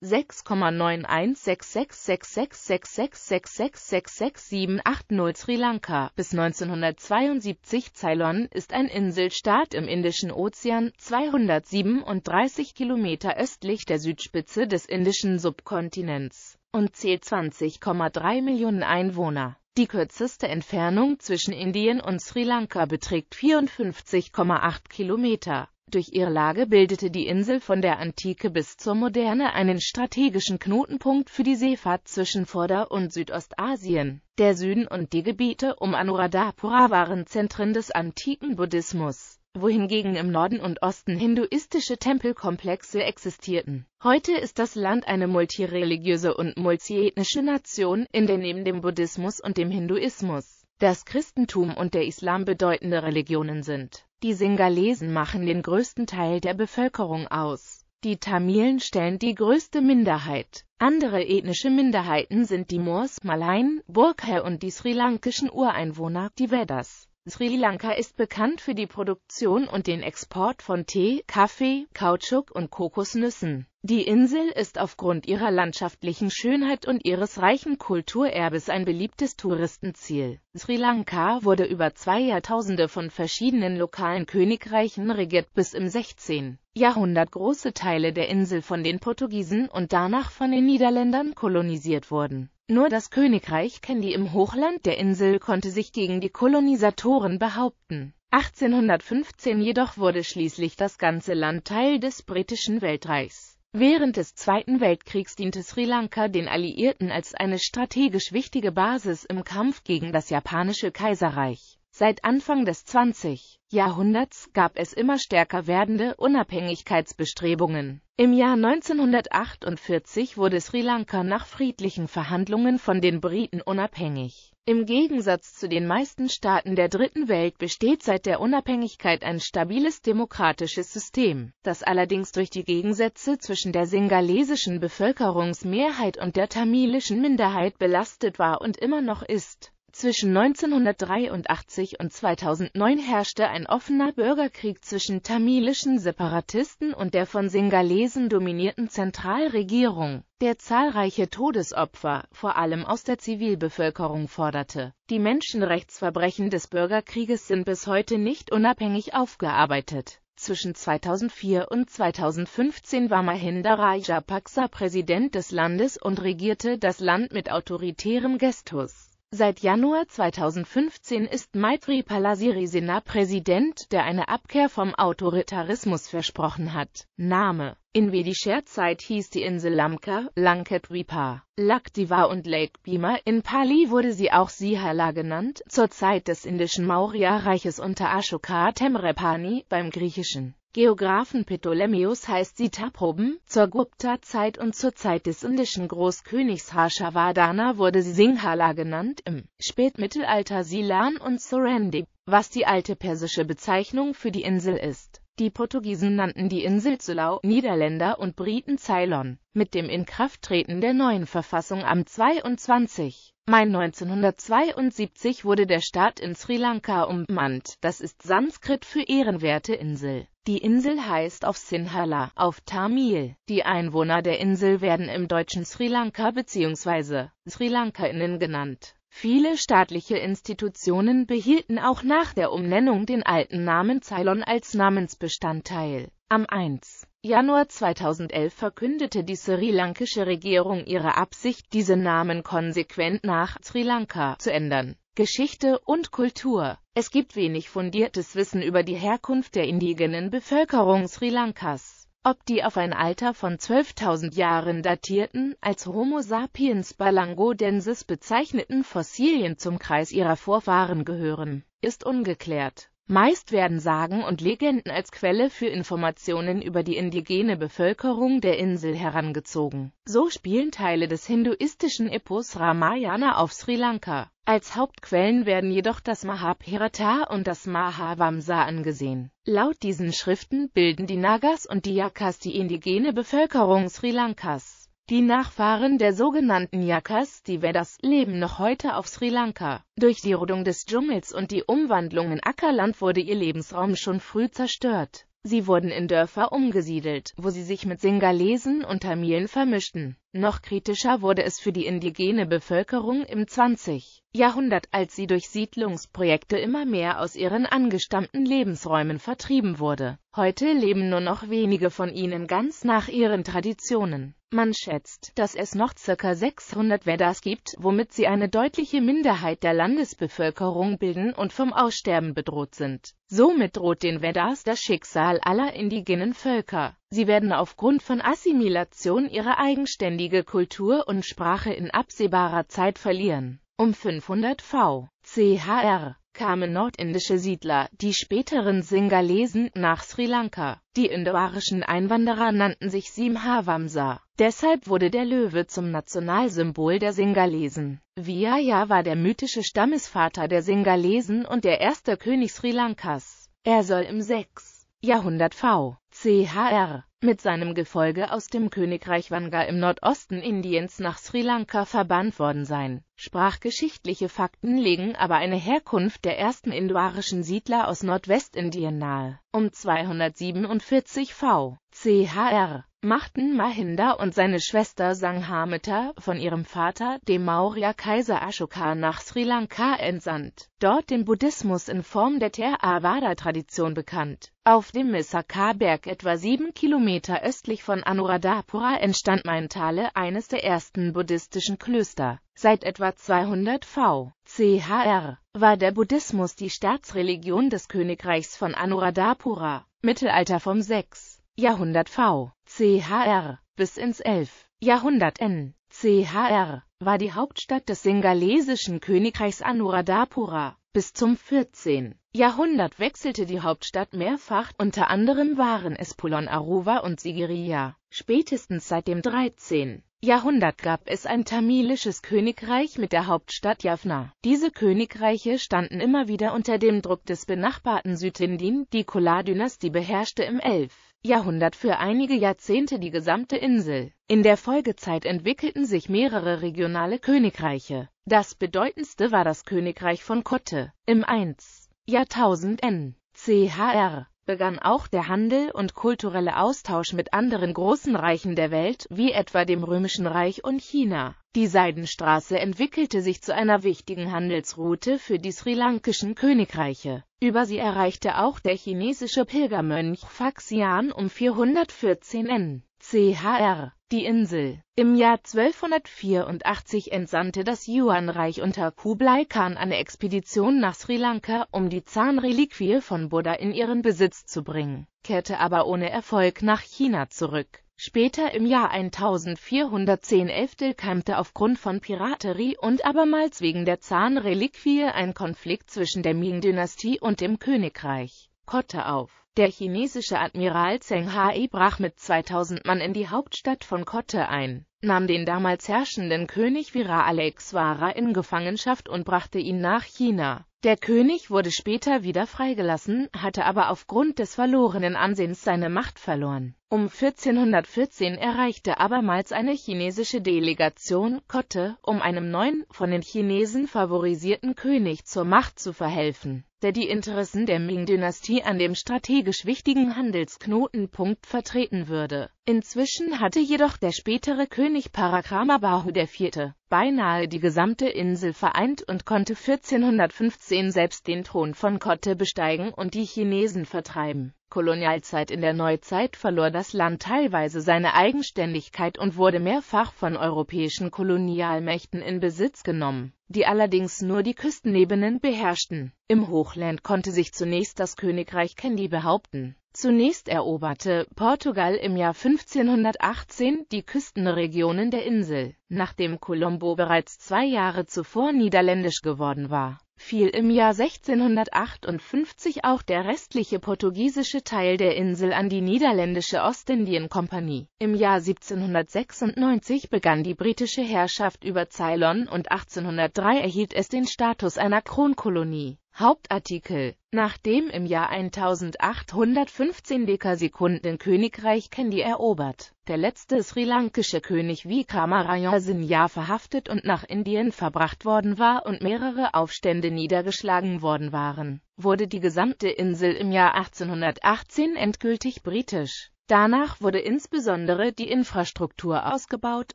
6,9166666666666780 Sri Lanka. Bis 1972 Ceylon ist ein Inselstaat im Indischen Ozean, 237 Kilometer östlich der Südspitze des indischen Subkontinents und zählt 20,3 Millionen Einwohner. Die kürzeste Entfernung zwischen Indien und Sri Lanka beträgt 54,8 Kilometer. Durch ihre Lage bildete die Insel von der Antike bis zur Moderne einen strategischen Knotenpunkt für die Seefahrt zwischen Vorder- und Südostasien. Der Süden und die Gebiete um Anuradhapura waren Zentren des antiken Buddhismus, wohingegen im Norden und Osten hinduistische Tempelkomplexe existierten. Heute ist das Land eine multireligiöse und multiethnische Nation, in der neben dem Buddhismus und dem Hinduismus das Christentum und der Islam bedeutende Religionen sind. Die Singalesen machen den größten Teil der Bevölkerung aus. Die Tamilen stellen die größte Minderheit. Andere ethnische Minderheiten sind die Moors, Malayen, Burkhe und die sri lankischen Ureinwohner, die Vedas. Sri Lanka ist bekannt für die Produktion und den Export von Tee, Kaffee, Kautschuk und Kokosnüssen. Die Insel ist aufgrund ihrer landschaftlichen Schönheit und ihres reichen Kulturerbes ein beliebtes Touristenziel. Sri Lanka wurde über zwei Jahrtausende von verschiedenen lokalen Königreichen regiert, bis im 16. Jahrhundert große Teile der Insel von den Portugiesen und danach von den Niederländern kolonisiert wurden. Nur das Königreich Kandy im Hochland der Insel konnte sich gegen die Kolonisatoren behaupten. 1815 jedoch wurde schließlich das ganze Land Teil des britischen Weltreichs. Während des Zweiten Weltkriegs diente Sri Lanka den Alliierten als eine strategisch wichtige Basis im Kampf gegen das japanische Kaiserreich. Seit Anfang des 20. Jahrhunderts gab es immer stärker werdende Unabhängigkeitsbestrebungen. Im Jahr 1948 wurde Sri Lanka nach friedlichen Verhandlungen von den Briten unabhängig. Im Gegensatz zu den meisten Staaten der Dritten Welt besteht seit der Unabhängigkeit ein stabiles demokratisches System, das allerdings durch die Gegensätze zwischen der singalesischen Bevölkerungsmehrheit und der tamilischen Minderheit belastet war und immer noch ist zwischen 1983 und 2009 herrschte ein offener Bürgerkrieg zwischen tamilischen Separatisten und der von Singalesen dominierten Zentralregierung, der zahlreiche Todesopfer, vor allem aus der Zivilbevölkerung, forderte. Die Menschenrechtsverbrechen des Bürgerkrieges sind bis heute nicht unabhängig aufgearbeitet. Zwischen 2004 und 2015 war Mahinda Rajapaksa Präsident des Landes und regierte das Land mit autoritärem Gestus. Seit Januar 2015 ist Maitri Palasirisena Präsident, der eine Abkehr vom Autoritarismus versprochen hat. Name In Vedischer-Zeit hieß die Insel Lamka, Lanketwipa, Lakdiva und Lake Bima. in Pali wurde sie auch Sihala genannt, zur Zeit des indischen Maurya-Reiches unter Ashoka Temrepani, beim griechischen Geographen Ptolemäus heißt sie Taproben, zur Gupta-Zeit und zur Zeit des indischen Großkönigs Harshavardana wurde sie Singhala genannt, im Spätmittelalter Silan und Surrendik, was die alte persische Bezeichnung für die Insel ist die Portugiesen nannten die Insel Zulau, Niederländer und Briten Ceylon. Mit dem Inkrafttreten der neuen Verfassung am 22. Mai 1972 wurde der Staat in Sri Lanka umbenannt. Das ist Sanskrit für ehrenwerte Insel. Die Insel heißt auf Sinhala, auf Tamil. Die Einwohner der Insel werden im deutschen Sri Lanka bzw. Sri Lankainnen genannt. Viele staatliche Institutionen behielten auch nach der Umnennung den alten Namen Ceylon als Namensbestandteil. Am 1. Januar 2011 verkündete die sri-lankische Regierung ihre Absicht, diese Namen konsequent nach Sri Lanka zu ändern. Geschichte und Kultur Es gibt wenig fundiertes Wissen über die Herkunft der indigenen Bevölkerung Sri Lankas ob die auf ein Alter von 12.000 Jahren datierten, als Homo sapiens balangodensis bezeichneten Fossilien zum Kreis ihrer Vorfahren gehören, ist ungeklärt Meist werden Sagen und Legenden als Quelle für Informationen über die indigene Bevölkerung der Insel herangezogen. So spielen Teile des hinduistischen Epos Ramayana auf Sri Lanka. Als Hauptquellen werden jedoch das Mahabharata und das Mahavamsa angesehen. Laut diesen Schriften bilden die Nagas und die Yakas die indigene Bevölkerung Sri Lankas. Die Nachfahren der sogenannten Yakas, die Vedas, leben noch heute auf Sri Lanka. Durch die Rodung des Dschungels und die Umwandlung in Ackerland wurde ihr Lebensraum schon früh zerstört. Sie wurden in Dörfer umgesiedelt, wo sie sich mit Singalesen und Tamilen vermischten. Noch kritischer wurde es für die indigene Bevölkerung im 20. Jahrhundert, als sie durch Siedlungsprojekte immer mehr aus ihren angestammten Lebensräumen vertrieben wurde. Heute leben nur noch wenige von ihnen ganz nach ihren Traditionen. Man schätzt, dass es noch ca. 600 Vedas gibt, womit sie eine deutliche Minderheit der Landesbevölkerung bilden und vom Aussterben bedroht sind. Somit droht den Vedas das Schicksal aller indigenen Völker. Sie werden aufgrund von Assimilation ihre eigenständige Kultur und Sprache in absehbarer Zeit verlieren. Um 500 v. chr kamen nordindische Siedler, die späteren Singalesen, nach Sri Lanka. Die indoarischen Einwanderer nannten sich Simhavamsa. Deshalb wurde der Löwe zum Nationalsymbol der Singalesen. Vijaya war der mythische Stammesvater der Singalesen und der erste König Sri Lankas. Er soll im 6. Jahrhundert v chr. mit seinem Gefolge aus dem Königreich Vanga im Nordosten Indiens nach Sri Lanka verbannt worden sein. Sprachgeschichtliche Fakten legen aber eine Herkunft der ersten indoarischen Siedler aus Nordwestindien nahe. Um 247 v chr. machten Mahinda und seine Schwester Sanghamita von ihrem Vater, dem Maurya-Kaiser Ashoka, nach Sri Lanka entsandt, dort den Buddhismus in Form der Theravada-Tradition bekannt. Auf dem Missaka-Berg etwa sieben Kilometer östlich von Anuradhapura entstand Maintale, eines der ersten buddhistischen Klöster. Seit etwa 200 v. chr. war der Buddhismus die Staatsreligion des Königreichs von Anuradhapura, Mittelalter vom 6. Jahrhundert V, CHR, bis ins 11. Jahrhundert N, CHR, war die Hauptstadt des singalesischen Königreichs Anuradhapura. Bis zum 14. Jahrhundert wechselte die Hauptstadt mehrfach, unter anderem waren es Pulon Aruva und Sigiriya. Spätestens seit dem 13. Jahrhundert gab es ein tamilisches Königreich mit der Hauptstadt Jaffna. Diese Königreiche standen immer wieder unter dem Druck des benachbarten Südindien, die Kola-Dynastie beherrschte im 11. Jahrhundert für einige Jahrzehnte die gesamte Insel. In der Folgezeit entwickelten sich mehrere regionale Königreiche. Das bedeutendste war das Königreich von Kotte. Im 1. Jahrtausend N. CHR begann auch der Handel und kulturelle Austausch mit anderen großen Reichen der Welt, wie etwa dem Römischen Reich und China. Die Seidenstraße entwickelte sich zu einer wichtigen Handelsroute für die sri lankischen Königreiche. Über sie erreichte auch der chinesische Pilgermönch Faxian um 414 n. Chr. die Insel. Im Jahr 1284 entsandte das Yuan-Reich unter Kublai Khan eine Expedition nach Sri Lanka, um die Zahnreliquie von Buddha in ihren Besitz zu bringen, kehrte aber ohne Erfolg nach China zurück. Später im Jahr 1410 keimte aufgrund von Piraterie und abermals wegen der Zahnreliquie ein Konflikt zwischen der Ming-Dynastie und dem Königreich Kotte auf. Der chinesische Admiral Zheng He brach mit 2000 Mann in die Hauptstadt von Kotte ein, nahm den damals herrschenden König Vira Alexwara in Gefangenschaft und brachte ihn nach China. Der König wurde später wieder freigelassen, hatte aber aufgrund des verlorenen Ansehens seine Macht verloren. Um 1414 erreichte abermals eine chinesische Delegation Kotte, um einem neuen, von den Chinesen favorisierten König zur Macht zu verhelfen der die Interessen der Ming-Dynastie an dem strategisch wichtigen Handelsknotenpunkt vertreten würde. Inzwischen hatte jedoch der spätere König Parakramabahu IV. beinahe die gesamte Insel vereint und konnte 1415 selbst den Thron von Kotte besteigen und die Chinesen vertreiben. Kolonialzeit In der Neuzeit verlor das Land teilweise seine Eigenständigkeit und wurde mehrfach von europäischen Kolonialmächten in Besitz genommen, die allerdings nur die Küstenebenen beherrschten. Im Hochland konnte sich zunächst das Königreich Kandy behaupten. Zunächst eroberte Portugal im Jahr 1518 die Küstenregionen der Insel, nachdem Colombo bereits zwei Jahre zuvor niederländisch geworden war fiel im Jahr 1658 auch der restliche portugiesische Teil der Insel an die niederländische Ostindienkompanie. Im Jahr 1796 begann die britische Herrschaft über Ceylon und 1803 erhielt es den Status einer Kronkolonie Hauptartikel Nachdem im Jahr 1815 Dekasekunden Königreich Kandy erobert, der letzte sri lankische König Vikramarayana Sinha verhaftet und nach Indien verbracht worden war und mehrere Aufstände niedergeschlagen worden waren, wurde die gesamte Insel im Jahr 1818 endgültig britisch. Danach wurde insbesondere die Infrastruktur ausgebaut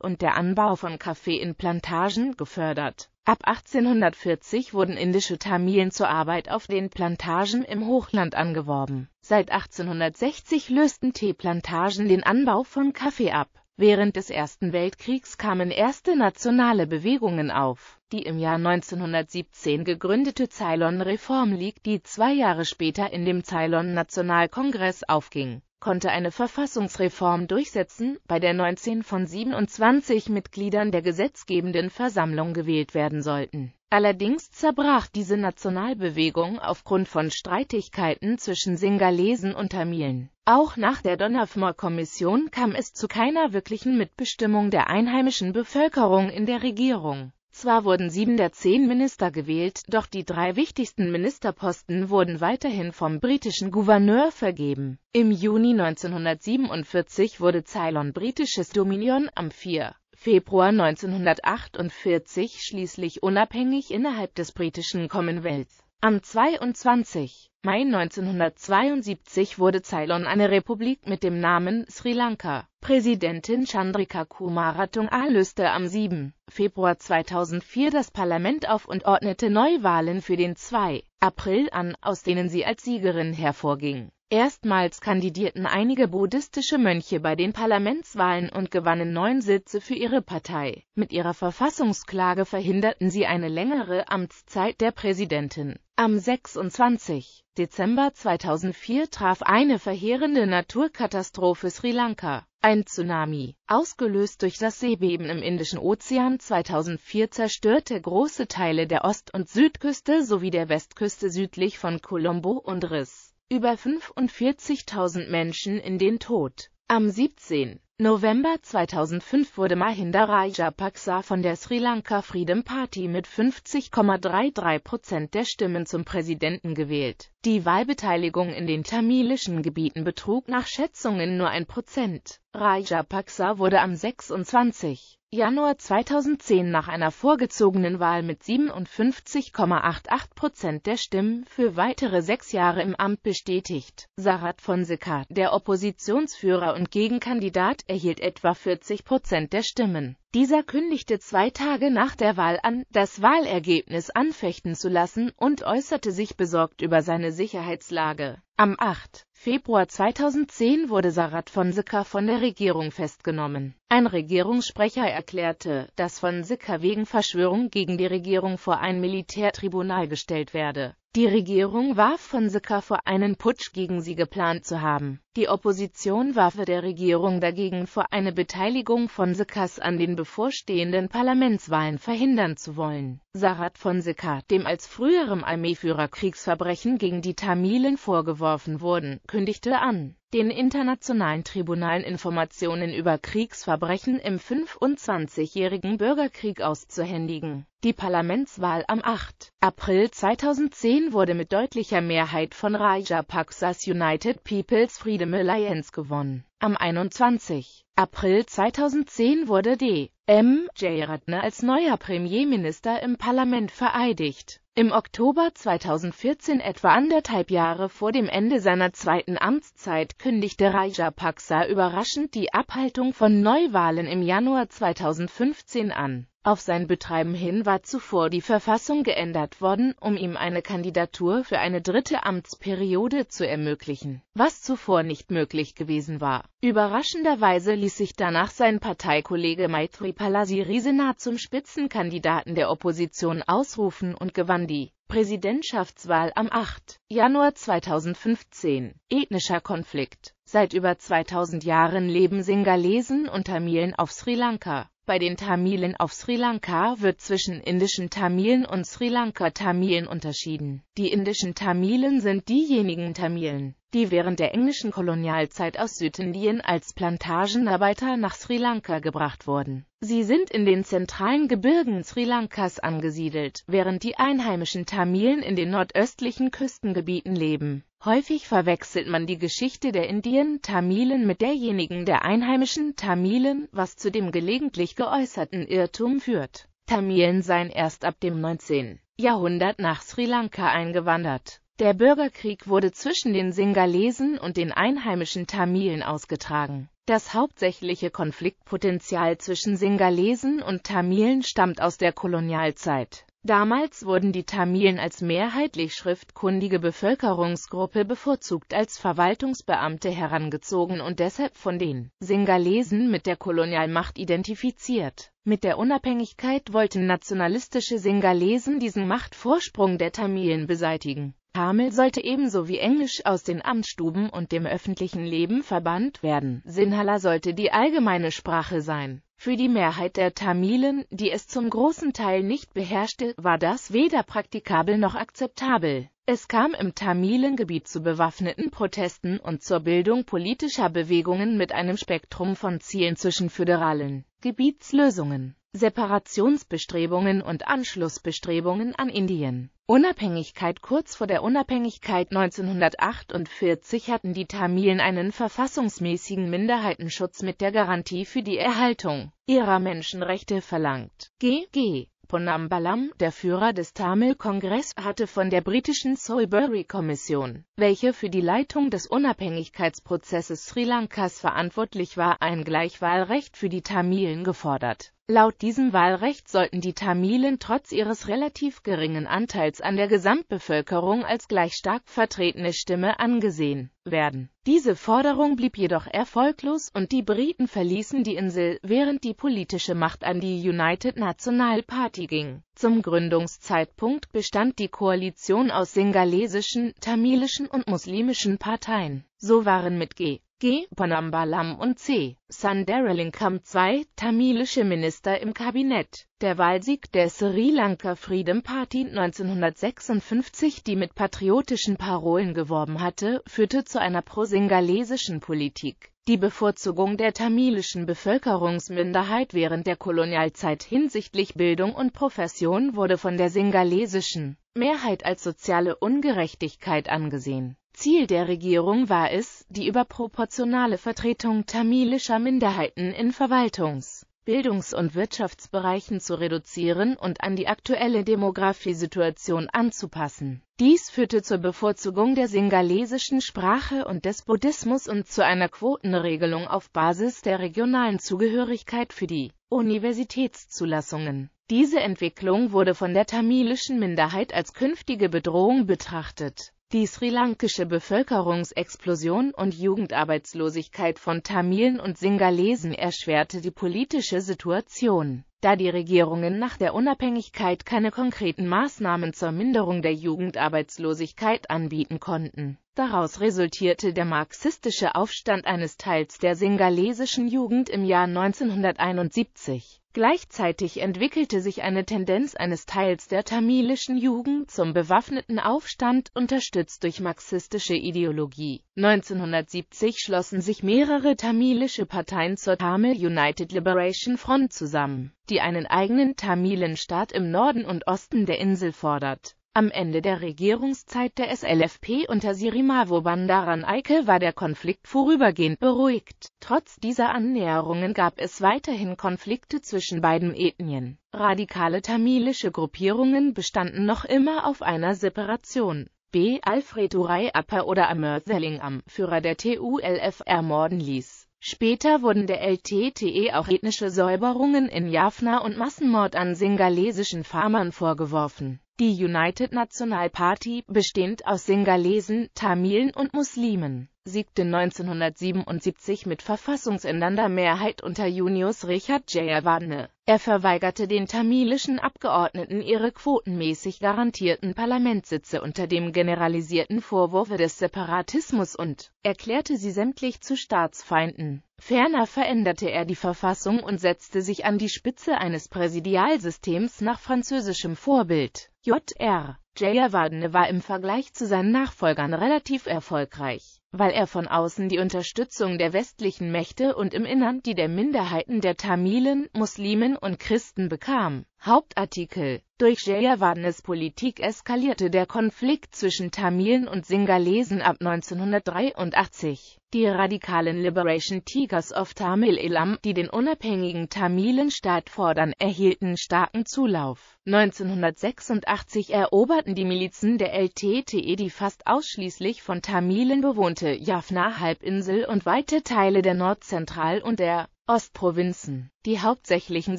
und der Anbau von Kaffee in Plantagen gefördert. Ab 1840 wurden indische Tamilen zur Arbeit auf den Plantagen im Hochland angeworben. Seit 1860 lösten Teeplantagen den Anbau von Kaffee ab. Während des Ersten Weltkriegs kamen erste nationale Bewegungen auf. Die im Jahr 1917 gegründete Ceylon Reform League, die zwei Jahre später in dem Ceylon Nationalkongress aufging konnte eine Verfassungsreform durchsetzen, bei der 19 von 27 Mitgliedern der gesetzgebenden Versammlung gewählt werden sollten. Allerdings zerbrach diese Nationalbewegung aufgrund von Streitigkeiten zwischen Singalesen und Tamilen. Auch nach der Donafmor-Kommission kam es zu keiner wirklichen Mitbestimmung der einheimischen Bevölkerung in der Regierung. Zwar wurden sieben der zehn Minister gewählt, doch die drei wichtigsten Ministerposten wurden weiterhin vom britischen Gouverneur vergeben. Im Juni 1947 wurde Ceylon britisches Dominion am 4. Februar 1948 schließlich unabhängig innerhalb des britischen Commonwealth. Am 22. Mai 1972 wurde Ceylon eine Republik mit dem Namen Sri Lanka. Präsidentin Chandrika Kumaratunga löste am 7. Februar 2004 das Parlament auf und ordnete Neuwahlen für den 2. April an, aus denen sie als Siegerin hervorging Erstmals kandidierten einige buddhistische Mönche bei den Parlamentswahlen und gewannen neun Sitze für ihre Partei. Mit ihrer Verfassungsklage verhinderten sie eine längere Amtszeit der Präsidentin. Am 26. Dezember 2004 traf eine verheerende Naturkatastrophe Sri Lanka. Ein Tsunami, ausgelöst durch das Seebeben im Indischen Ozean 2004 zerstörte große Teile der Ost- und Südküste sowie der Westküste südlich von Colombo und riss über 45.000 Menschen in den Tod. Am 17. November 2005 wurde Mahinda Rajapaksa von der Sri Lanka Freedom Party mit 50,33 Prozent der Stimmen zum Präsidenten gewählt. Die Wahlbeteiligung in den tamilischen Gebieten betrug nach Schätzungen nur ein Prozent. Rajapaksa wurde am 26. Januar 2010 nach einer vorgezogenen Wahl mit 57,88 Prozent der Stimmen für weitere sechs Jahre im Amt bestätigt. Sarat Fonseca, der Oppositionsführer und Gegenkandidat erhielt etwa 40 Prozent der Stimmen. Dieser kündigte zwei Tage nach der Wahl an, das Wahlergebnis anfechten zu lassen und äußerte sich besorgt über seine Sicherheitslage. Am 8. Februar 2010 wurde Sarat Fonseca von der Regierung festgenommen. Ein Regierungssprecher erklärte, dass Fonseca wegen Verschwörung gegen die Regierung vor ein Militärtribunal gestellt werde. Die Regierung warf Fonseca vor, einen Putsch gegen sie geplant zu haben. Die Opposition warf der Regierung dagegen vor, eine Beteiligung Fonsecas an den bevorstehenden Parlamentswahlen verhindern zu wollen. Sarat Fonseca, dem als früherem Armeeführer Kriegsverbrechen gegen die Tamilen vorgeworfen wurden, kündigte an, den internationalen Tribunalen Informationen über Kriegsverbrechen im 25-jährigen Bürgerkrieg auszuhändigen. Die Parlamentswahl am 8. April 2010 wurde mit deutlicher Mehrheit von Rajapaksas United People's Freedom Alliance gewonnen. Am 21. April 2010 wurde D. M. Ratner als neuer Premierminister im Parlament vereidigt im Oktober 2014, etwa anderthalb Jahre vor dem Ende seiner zweiten Amtszeit, kündigte Rajapaksa überraschend die Abhaltung von Neuwahlen im Januar 2015 an auf sein Betreiben hin war zuvor die Verfassung geändert worden, um ihm eine Kandidatur für eine dritte Amtsperiode zu ermöglichen, was zuvor nicht möglich gewesen war. Überraschenderweise ließ sich danach sein Parteikollege Maitri Palasi Sirisena zum Spitzenkandidaten der Opposition ausrufen und gewann die Präsidentschaftswahl am 8. Januar 2015. Ethnischer Konflikt Seit über 2000 Jahren leben Singalesen und Tamilen auf Sri Lanka. Bei den Tamilen auf Sri Lanka wird zwischen indischen Tamilen und Sri Lanka Tamilen unterschieden. Die indischen Tamilen sind diejenigen Tamilen, die während der englischen Kolonialzeit aus Südindien als Plantagenarbeiter nach Sri Lanka gebracht wurden. Sie sind in den zentralen Gebirgen Sri Lankas angesiedelt, während die einheimischen Tamilen in den nordöstlichen Küstengebieten leben. Häufig verwechselt man die Geschichte der Indien-Tamilen mit derjenigen der einheimischen Tamilen, was zu dem gelegentlich geäußerten Irrtum führt. Tamilen seien erst ab dem 19. Jahrhundert nach Sri Lanka eingewandert. Der Bürgerkrieg wurde zwischen den Singalesen und den einheimischen Tamilen ausgetragen. Das hauptsächliche Konfliktpotenzial zwischen Singalesen und Tamilen stammt aus der Kolonialzeit Damals wurden die Tamilen als mehrheitlich schriftkundige Bevölkerungsgruppe bevorzugt als Verwaltungsbeamte herangezogen und deshalb von den Singalesen mit der Kolonialmacht identifiziert. Mit der Unabhängigkeit wollten nationalistische Singalesen diesen Machtvorsprung der Tamilen beseitigen. Tamil sollte ebenso wie Englisch aus den Amtsstuben und dem öffentlichen Leben verbannt werden. Sinhala sollte die allgemeine Sprache sein. Für die Mehrheit der Tamilen, die es zum großen Teil nicht beherrschte, war das weder praktikabel noch akzeptabel. Es kam im Tamilengebiet zu bewaffneten Protesten und zur Bildung politischer Bewegungen mit einem Spektrum von Zielen zwischen föderalen Gebietslösungen Separationsbestrebungen und Anschlussbestrebungen an Indien. Unabhängigkeit Kurz vor der Unabhängigkeit 1948 hatten die Tamilen einen verfassungsmäßigen Minderheitenschutz mit der Garantie für die Erhaltung ihrer Menschenrechte verlangt. G.G. G. Ponambalam, der Führer des Tamil-Kongress, hatte von der britischen Soulbury-Kommission, welche für die Leitung des Unabhängigkeitsprozesses Sri Lankas verantwortlich war, ein Gleichwahlrecht für die Tamilen gefordert. Laut diesem Wahlrecht sollten die Tamilen trotz ihres relativ geringen Anteils an der Gesamtbevölkerung als gleich stark vertretene Stimme angesehen werden. Diese Forderung blieb jedoch erfolglos und die Briten verließen die Insel, während die politische Macht an die United National Party ging. Zum Gründungszeitpunkt bestand die Koalition aus singalesischen, tamilischen und muslimischen Parteien. So waren mit G. G. Ponambalam und C. Sundaralinkam zwei tamilische Minister im Kabinett. Der Wahlsieg der Sri Lanka Freedom Party 1956, die mit patriotischen Parolen geworben hatte, führte zu einer pro-singalesischen Politik. Die Bevorzugung der tamilischen Bevölkerungsminderheit während der Kolonialzeit hinsichtlich Bildung und Profession wurde von der singalesischen Mehrheit als soziale Ungerechtigkeit angesehen. Ziel der Regierung war es, die überproportionale Vertretung tamilischer Minderheiten in Verwaltungs-, Bildungs- und Wirtschaftsbereichen zu reduzieren und an die aktuelle Demografiesituation anzupassen. Dies führte zur Bevorzugung der singalesischen Sprache und des Buddhismus und zu einer Quotenregelung auf Basis der regionalen Zugehörigkeit für die Universitätszulassungen. Diese Entwicklung wurde von der tamilischen Minderheit als künftige Bedrohung betrachtet die sri lankische Bevölkerungsexplosion und Jugendarbeitslosigkeit von Tamilen und Singalesen erschwerte die politische Situation, da die Regierungen nach der Unabhängigkeit keine konkreten Maßnahmen zur Minderung der Jugendarbeitslosigkeit anbieten konnten. Daraus resultierte der marxistische Aufstand eines Teils der singalesischen Jugend im Jahr 1971. Gleichzeitig entwickelte sich eine Tendenz eines Teils der tamilischen Jugend zum bewaffneten Aufstand, unterstützt durch marxistische Ideologie. 1970 schlossen sich mehrere tamilische Parteien zur Tamil United Liberation Front zusammen, die einen eigenen Tamilenstaat im Norden und Osten der Insel fordert am Ende der Regierungszeit der SLFP unter Sirimavo Bandaran Eike war der Konflikt vorübergehend beruhigt. Trotz dieser Annäherungen gab es weiterhin Konflikte zwischen beiden Ethnien. Radikale tamilische Gruppierungen bestanden noch immer auf einer Separation. B. Alfred Uray Appa oder Amr Sellingham, Führer der TULF, ermorden ließ. Später wurden der LTTE auch ethnische Säuberungen in Jaffna und Massenmord an singalesischen Farmern vorgeworfen. Die United National Party, bestehend aus Singalesen, Tamilen und Muslimen siegte 1977 mit verfassungsändernder Mehrheit unter Junius Richard Jayavadne. Er verweigerte den tamilischen Abgeordneten ihre quotenmäßig garantierten Parlamentssitze unter dem generalisierten Vorwurf des Separatismus und erklärte sie sämtlich zu Staatsfeinden. Ferner veränderte er die Verfassung und setzte sich an die Spitze eines Präsidialsystems nach französischem Vorbild. J.R. Jayavadne war im Vergleich zu seinen Nachfolgern relativ erfolgreich weil er von außen die Unterstützung der westlichen Mächte und im Innern die der Minderheiten der Tamilen, Muslimen und Christen bekam. Hauptartikel Durch Jayawardenes Politik eskalierte der Konflikt zwischen Tamilen und Singalesen ab 1983. Die radikalen Liberation Tigers of Tamil Elam, die den unabhängigen Tamilenstaat fordern, erhielten starken Zulauf. 1986 eroberten die Milizen der LTTE die fast ausschließlich von Tamilen bewohnte Jaffna-Halbinsel und weite Teile der Nordzentral- und der Ostprovinzen, die hauptsächlichen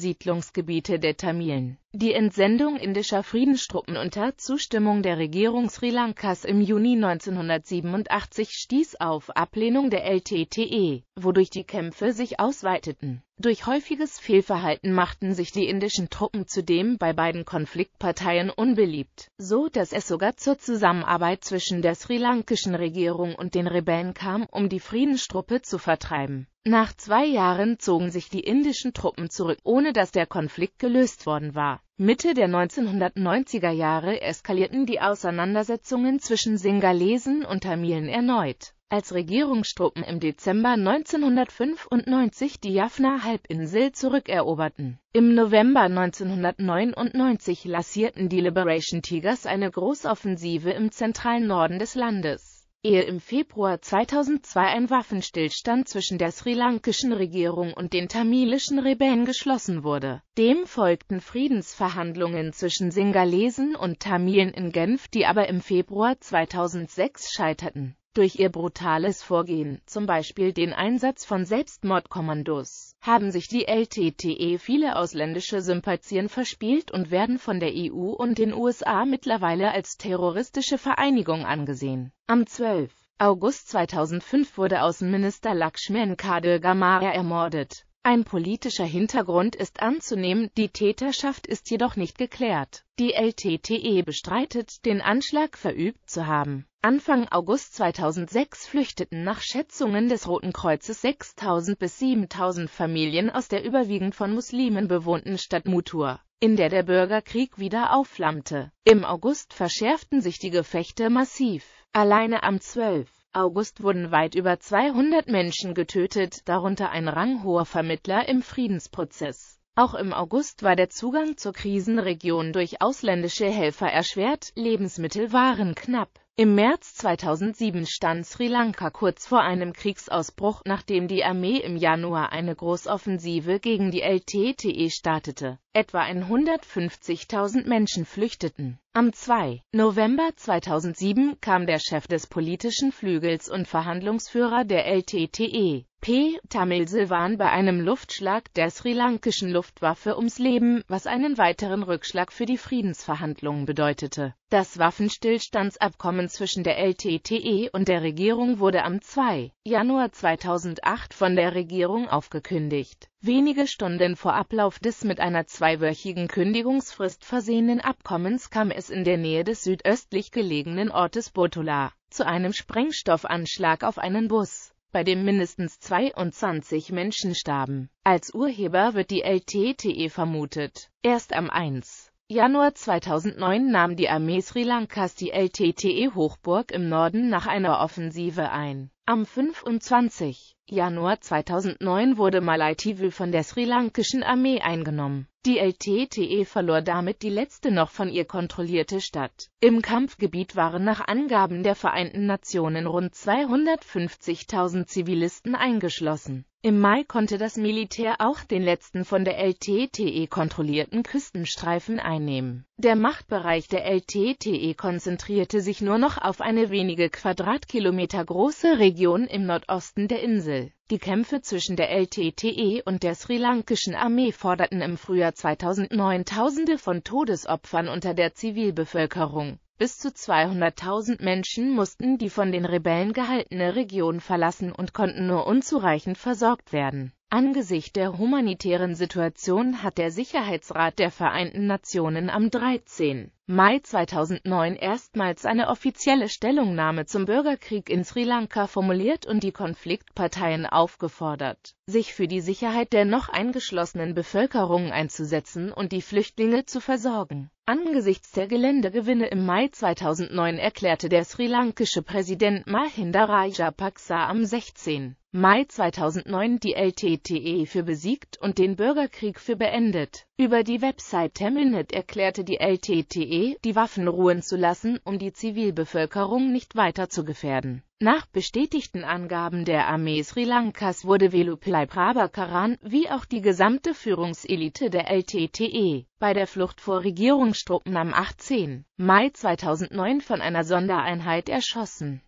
Siedlungsgebiete der Tamilen. Die Entsendung indischer Friedenstruppen unter Zustimmung der Regierung Sri Lankas im Juni 1987 stieß auf Ablehnung der LTTE, wodurch die Kämpfe sich ausweiteten. Durch häufiges Fehlverhalten machten sich die indischen Truppen zudem bei beiden Konfliktparteien unbeliebt, so dass es sogar zur Zusammenarbeit zwischen der sri lankischen Regierung und den Rebellen kam, um die Friedenstruppe zu vertreiben. Nach zwei Jahren zogen sich die indischen Truppen zurück, ohne dass der Konflikt gelöst worden war. Mitte der 1990er Jahre eskalierten die Auseinandersetzungen zwischen Singalesen und Tamilen erneut, als Regierungstruppen im Dezember 1995 die Jaffna-Halbinsel zurückeroberten. Im November 1999 lancierten die Liberation Tigers eine Großoffensive im zentralen Norden des Landes ehe im Februar 2002 ein Waffenstillstand zwischen der sri lankischen Regierung und den tamilischen Rebellen geschlossen wurde. Dem folgten Friedensverhandlungen zwischen Singalesen und Tamilen in Genf, die aber im Februar 2006 scheiterten. Durch ihr brutales Vorgehen, zum Beispiel den Einsatz von Selbstmordkommandos haben sich die LTTE viele ausländische Sympathien verspielt und werden von der EU und den USA mittlerweile als terroristische Vereinigung angesehen. Am 12. August 2005 wurde Außenminister Lakshman Kadir Gamara ermordet. Ein politischer Hintergrund ist anzunehmen, die Täterschaft ist jedoch nicht geklärt. Die LTTE bestreitet, den Anschlag verübt zu haben. Anfang August 2006 flüchteten nach Schätzungen des Roten Kreuzes 6.000 bis 7.000 Familien aus der überwiegend von Muslimen bewohnten Stadt Mutur in der der Bürgerkrieg wieder aufflammte. Im August verschärften sich die Gefechte massiv. Alleine am 12. August wurden weit über 200 Menschen getötet, darunter ein ranghoher Vermittler im Friedensprozess. Auch im August war der Zugang zur Krisenregion durch ausländische Helfer erschwert, Lebensmittel waren knapp. Im März 2007 stand Sri Lanka kurz vor einem Kriegsausbruch, nachdem die Armee im Januar eine Großoffensive gegen die LTTE startete. Etwa 150.000 Menschen flüchteten. Am 2. November 2007 kam der Chef des politischen Flügels und Verhandlungsführer der LTTE, P. Tamil Silvan, bei einem Luftschlag der sri lankischen Luftwaffe ums Leben, was einen weiteren Rückschlag für die Friedensverhandlungen bedeutete. Das Waffenstillstandsabkommen zwischen der LTTE und der Regierung wurde am 2. Januar 2008 von der Regierung aufgekündigt. Wenige Stunden vor Ablauf des mit einer zwei zweiwöchigen Kündigungsfrist versehenen Abkommens kam es in der Nähe des südöstlich gelegenen Ortes Botola zu einem Sprengstoffanschlag auf einen Bus, bei dem mindestens 22 Menschen starben. Als Urheber wird die LTTE vermutet. Erst am 1. Januar 2009 nahm die Armee Sri Lankas die LTTE-Hochburg im Norden nach einer Offensive ein am 25. Januar 2009 wurde Malaitivu von der sri lankischen Armee eingenommen. Die LTTE verlor damit die letzte noch von ihr kontrollierte Stadt. Im Kampfgebiet waren nach Angaben der Vereinten Nationen rund 250.000 Zivilisten eingeschlossen. Im Mai konnte das Militär auch den letzten von der LTTE kontrollierten Küstenstreifen einnehmen. Der Machtbereich der LTTE konzentrierte sich nur noch auf eine wenige Quadratkilometer große Region Region im Nordosten der Insel. Die Kämpfe zwischen der LTTE und der sri lankischen Armee forderten im Frühjahr 2009 Tausende von Todesopfern unter der Zivilbevölkerung. Bis zu 200.000 Menschen mussten die von den Rebellen gehaltene Region verlassen und konnten nur unzureichend versorgt werden Angesichts der humanitären Situation hat der Sicherheitsrat der Vereinten Nationen am 13. Mai 2009 erstmals eine offizielle Stellungnahme zum Bürgerkrieg in Sri Lanka formuliert und die Konfliktparteien aufgefordert, sich für die Sicherheit der noch eingeschlossenen Bevölkerung einzusetzen und die Flüchtlinge zu versorgen. Angesichts der Geländegewinne im Mai 2009 erklärte der sri lankische Präsident Mahinda Rajapaksa am 16. Mai 2009 die LTTE für besiegt und den Bürgerkrieg für beendet. Über die Website Temelnet erklärte die LTTE, die Waffen ruhen zu lassen, um die Zivilbevölkerung nicht weiter zu gefährden. Nach bestätigten Angaben der Armee Sri Lankas wurde Veluplai Prabhakaran, wie auch die gesamte Führungselite der LTTE, bei der Flucht vor Regierungstruppen am 18. Mai 2009 von einer Sondereinheit erschossen